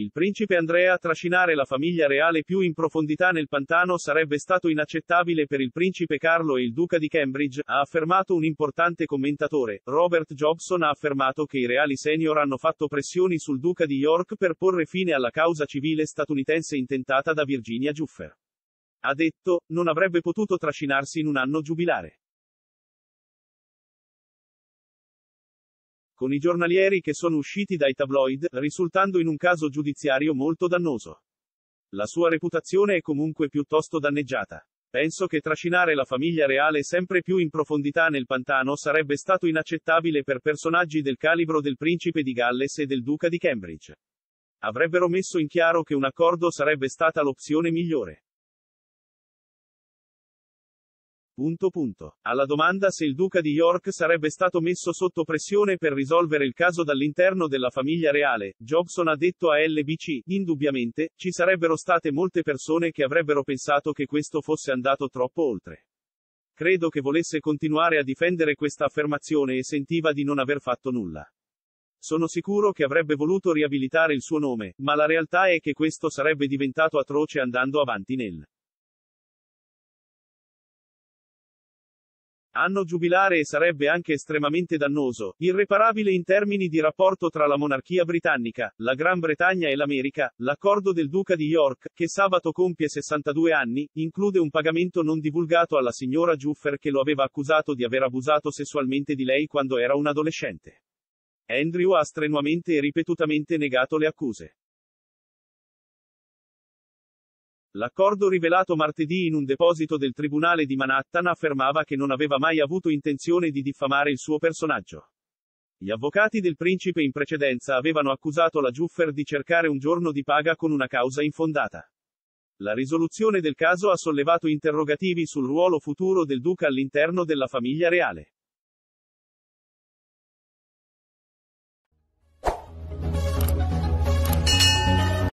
Il principe Andrea trascinare la famiglia reale più in profondità nel pantano sarebbe stato inaccettabile per il principe Carlo e il duca di Cambridge, ha affermato un importante commentatore. Robert Jobson ha affermato che i reali senior hanno fatto pressioni sul duca di York per porre fine alla causa civile statunitense intentata da Virginia Juffer. Ha detto, non avrebbe potuto trascinarsi in un anno giubilare. con i giornalieri che sono usciti dai tabloid, risultando in un caso giudiziario molto dannoso. La sua reputazione è comunque piuttosto danneggiata. Penso che trascinare la famiglia reale sempre più in profondità nel pantano sarebbe stato inaccettabile per personaggi del calibro del principe di Galles e del duca di Cambridge. Avrebbero messo in chiaro che un accordo sarebbe stata l'opzione migliore. Punto punto. Alla domanda se il duca di York sarebbe stato messo sotto pressione per risolvere il caso dall'interno della famiglia reale, Jobson ha detto a LBC, indubbiamente, ci sarebbero state molte persone che avrebbero pensato che questo fosse andato troppo oltre. Credo che volesse continuare a difendere questa affermazione e sentiva di non aver fatto nulla. Sono sicuro che avrebbe voluto riabilitare il suo nome, ma la realtà è che questo sarebbe diventato atroce andando avanti nel anno giubilare e sarebbe anche estremamente dannoso, irreparabile in termini di rapporto tra la monarchia britannica, la Gran Bretagna e l'America, l'accordo del Duca di York, che sabato compie 62 anni, include un pagamento non divulgato alla signora Juffer che lo aveva accusato di aver abusato sessualmente di lei quando era un adolescente. Andrew ha strenuamente e ripetutamente negato le accuse. L'accordo rivelato martedì in un deposito del Tribunale di Manhattan affermava che non aveva mai avuto intenzione di diffamare il suo personaggio. Gli avvocati del principe in precedenza avevano accusato la Giuffer di cercare un giorno di paga con una causa infondata. La risoluzione del caso ha sollevato interrogativi sul ruolo futuro del duca all'interno della famiglia reale.